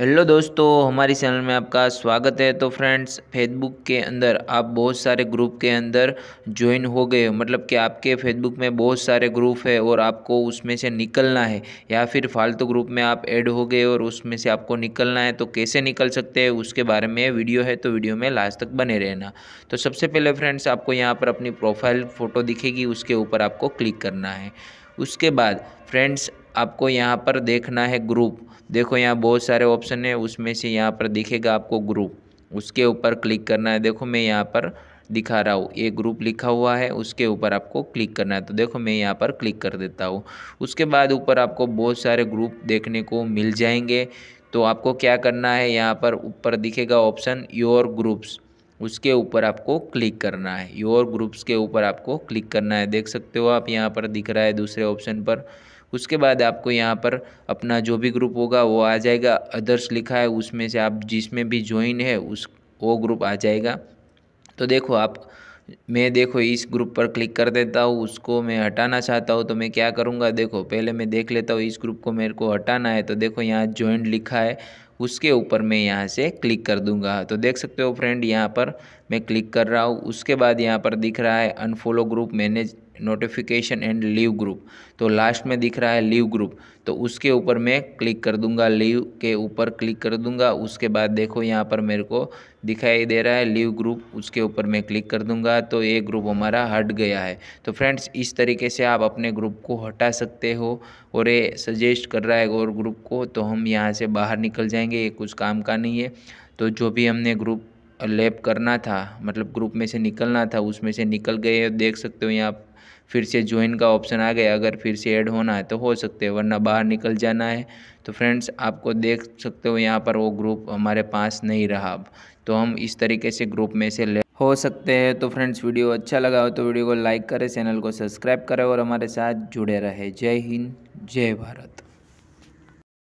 hello दोस्तों हमारी channel में आपका स्वागत है तो फ्रेंड्स फेसबुक के अंदर आप बहुत सारे ग्रुप के अंदर ज्वाइन हो गए मतलब कि आपके फेसबुक में बहुत सारे ग्रुप है और आपको उसमें से निकलना है या फिर फालतू ग्रुप में आप ऐड हो गए और उसमें से आपको निकलना है तो कैसे निकल सकते हैं उसके बारे में वीडियो है तो वीडियो में लास्ट तक बने रहना तो सबसे पहले फ्रेंड्स आपको यहाँ पर अपनी प्रोफाइल फ़ोटो दिखेगी उसके ऊपर आपको क्लिक करना है उसके बाद फ्रेंड्स आपको यहाँ पर देखना है ग्रुप देखो यहाँ बहुत सारे ऑप्शन है उसमें से यहाँ पर दिखेगा आपको ग्रुप उसके ऊपर क्लिक करना है देखो मैं यहाँ पर दिखा रहा हूँ ये ग्रुप लिखा हुआ है उसके ऊपर आपको क्लिक करना है तो देखो मैं यहाँ पर क्लिक कर देता हूँ उसके बाद ऊपर आपको बहुत सारे ग्रुप देखने को मिल जाएंगे तो आपको क्या करना है यहाँ पर ऊपर दिखेगा ऑप्शन योर ग्रुप्स उसके ऊपर आपको क्लिक करना है योर ग्रुप्स के ऊपर आपको क्लिक करना है देख सकते हो आप यहाँ पर दिख रहा है दूसरे ऑप्शन पर उसके बाद आपको यहाँ पर अपना जो भी ग्रुप होगा वो आ जाएगा अदर्स लिखा है उसमें से आप जिसमें भी ज्वाइन है उस वो ग्रुप आ जाएगा तो देखो आप मैं देखो इस ग्रुप पर क्लिक कर देता हूँ उसको मैं हटाना चाहता हूँ तो मैं क्या करूँगा देखो पहले मैं देख लेता हूँ इस ग्रुप को मेरे को हटाना है तो देखो यहाँ ज्वाइंट लिखा है उसके ऊपर मैं यहाँ से क्लिक कर दूंगा तो देख सकते हो फ्रेंड यहाँ पर मैं क्लिक कर रहा हूँ उसके बाद यहाँ पर दिख रहा है unfollow group manage notification and leave group तो लास्ट में दिख रहा है लीव ग्रुप तो उसके ऊपर मैं क्लिक कर दूंगा लीव के ऊपर क्लिक कर दूंगा उसके बाद देखो यहाँ पर मेरे को दिखाई दे रहा है लीव ग्रुप उसके ऊपर मैं क्लिक कर दूंगा तो ये ग्रुप हमारा हट गया है तो फ्रेंड्स इस तरीके से आप अपने ग्रुप को हटा सकते हो और ये सजेस्ट कर रहा है और ग्रुप को तो हम यहाँ से बाहर निकल जाएंगे जाएंगे ये कुछ काम का नहीं है तो जो भी हमने ग्रुप लेप करना था मतलब ग्रुप में से निकलना था उसमें से निकल गए देख सकते हो यहाँ फिर से ज्वाइन का ऑप्शन आ गया अगर फिर से ऐड होना है तो हो सकते हैं वरना बाहर निकल जाना है तो फ्रेंड्स आपको देख सकते हो यहाँ पर वो ग्रुप हमारे पास नहीं रहा अब तो हम इस तरीके से ग्रुप में से ले हो सकते हैं तो फ्रेंड्स वीडियो अच्छा लगा हो तो वीडियो को लाइक करें चैनल को सब्सक्राइब करें और हमारे साथ जुड़े रहे जय हिंद जय भारत